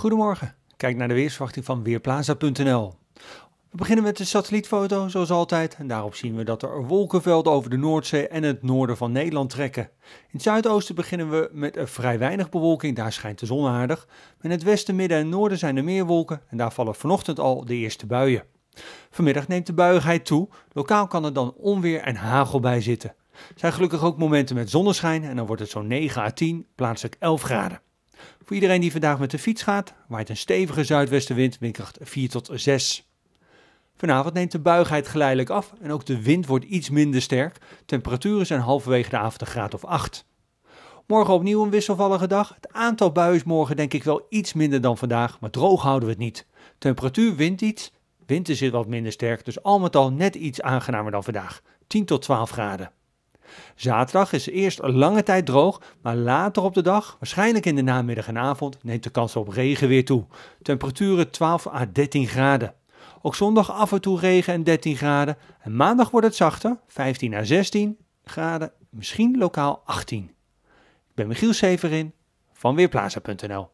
Goedemorgen. Kijk naar de weersverwachting van Weerplaza.nl. We beginnen met de satellietfoto, zoals altijd. En daarop zien we dat er wolkenvelden over de Noordzee en het noorden van Nederland trekken. In het zuidoosten beginnen we met eh, vrij weinig bewolking, daar schijnt de zon aardig. In het westen, midden en noorden zijn er meer wolken en daar vallen vanochtend al de eerste buien. Vanmiddag neemt de buigheid toe. Lokaal kan er dan onweer en hagel bij zitten. Er zijn gelukkig ook momenten met zonneschijn en dan wordt het zo'n 9 à 10, plaatselijk 11 graden. Voor iedereen die vandaag met de fiets gaat, waait een stevige zuidwestenwind, windkracht 4 tot 6. Vanavond neemt de buigheid geleidelijk af en ook de wind wordt iets minder sterk. Temperaturen zijn halverwege de avond een graad of 8. Morgen opnieuw een wisselvallige dag. Het aantal buien is morgen denk ik wel iets minder dan vandaag, maar droog houden we het niet. Temperatuur wint iets, wind is wat minder sterk, dus al met al net iets aangenamer dan vandaag. 10 tot 12 graden. Zaterdag is eerst lange tijd droog, maar later op de dag, waarschijnlijk in de namiddag en avond, neemt de kans op regen weer toe. Temperaturen 12 à 13 graden. Ook zondag af en toe regen en 13 graden. En maandag wordt het zachter, 15 à 16 graden, misschien lokaal 18. Ik ben Michiel Severin van Weerplaza.nl